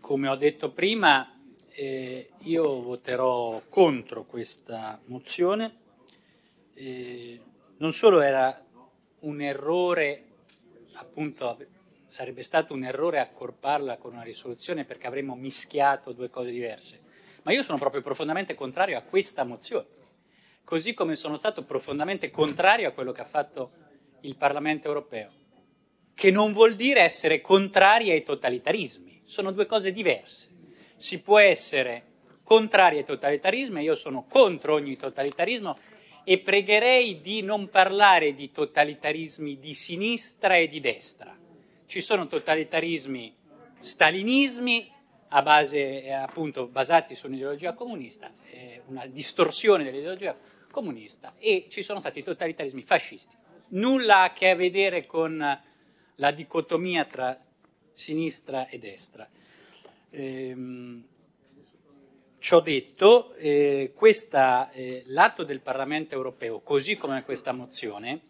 come ho detto prima, eh, io voterò contro questa mozione. Eh, non solo era un errore, appunto sarebbe stato un errore accorparla con una risoluzione perché avremmo mischiato due cose diverse, ma io sono proprio profondamente contrario a questa mozione, così come sono stato profondamente contrario a quello che ha fatto il Parlamento europeo, che non vuol dire essere contrari ai totalitarismi sono due cose diverse. Si può essere contrari ai totalitarismi, io sono contro ogni totalitarismo e pregherei di non parlare di totalitarismi di sinistra e di destra. Ci sono totalitarismi stalinismi a base, eh, appunto, basati su un'ideologia comunista, eh, una distorsione dell'ideologia comunista e ci sono stati totalitarismi fascisti. Nulla a che vedere con eh, la dicotomia tra sinistra e destra. Ehm, ciò detto, eh, questa, eh, l'atto del Parlamento europeo, così come questa mozione,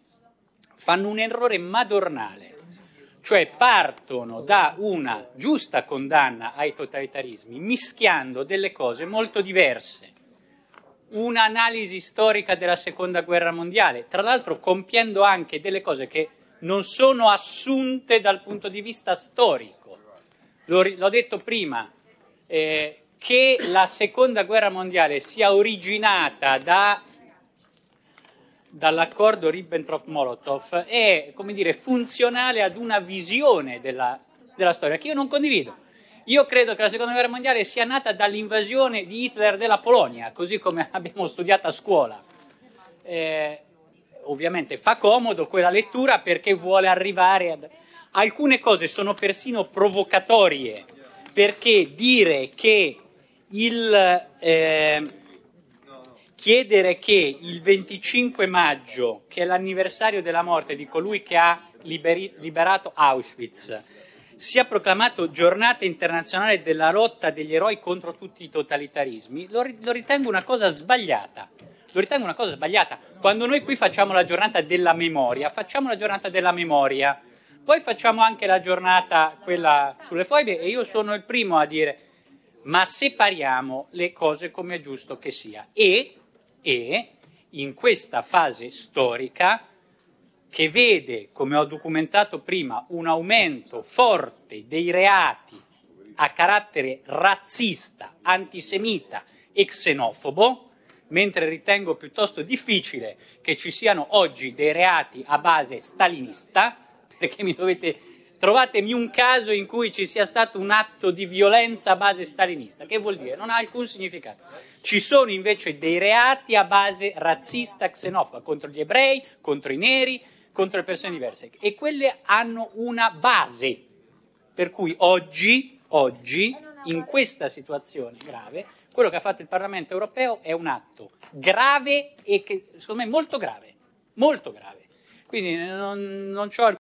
fanno un errore madornale, cioè partono da una giusta condanna ai totalitarismi, mischiando delle cose molto diverse. Un'analisi storica della seconda guerra mondiale, tra l'altro compiendo anche delle cose che non sono assunte dal punto di vista storico. L'ho, detto prima, eh, che la seconda guerra mondiale sia originata da, dall'accordo Ribbentrop-Molotov è, come dire, funzionale ad una visione della, della storia che io non condivido. Io credo che la seconda guerra mondiale sia nata dall'invasione di Hitler della Polonia, così come abbiamo studiato a scuola. Eh, ovviamente fa comodo quella lettura perché vuole arrivare ad... Alcune cose sono persino provocatorie, perché dire che il... Eh, chiedere che il 25 maggio, che è l'anniversario della morte di colui che ha liberi, liberato Auschwitz, sia proclamato giornata internazionale della lotta degli eroi contro tutti i totalitarismi, lo, lo ritengo una cosa sbagliata lo ritengo una cosa sbagliata. Quando noi qui facciamo la giornata della memoria, facciamo la giornata della memoria, poi facciamo anche la giornata quella sulle foibe e io sono il primo a dire ma separiamo le cose come è giusto che sia e, e in questa fase storica che vede, come ho documentato prima, un aumento forte dei reati a carattere razzista, antisemita e xenofobo, mentre ritengo piuttosto difficile che ci siano oggi dei reati a base stalinista, perché mi dovete trovatemi un caso in cui ci sia stato un atto di violenza a base stalinista, che vuol dire? Non ha alcun significato. Ci sono invece dei reati a base razzista, xenofoba, contro gli ebrei, contro i neri, contro le persone diverse, e quelle hanno una base, per cui oggi, oggi in questa situazione grave, quello che ha fatto il Parlamento europeo è un atto grave e che secondo me molto grave, molto grave. Quindi non, non ho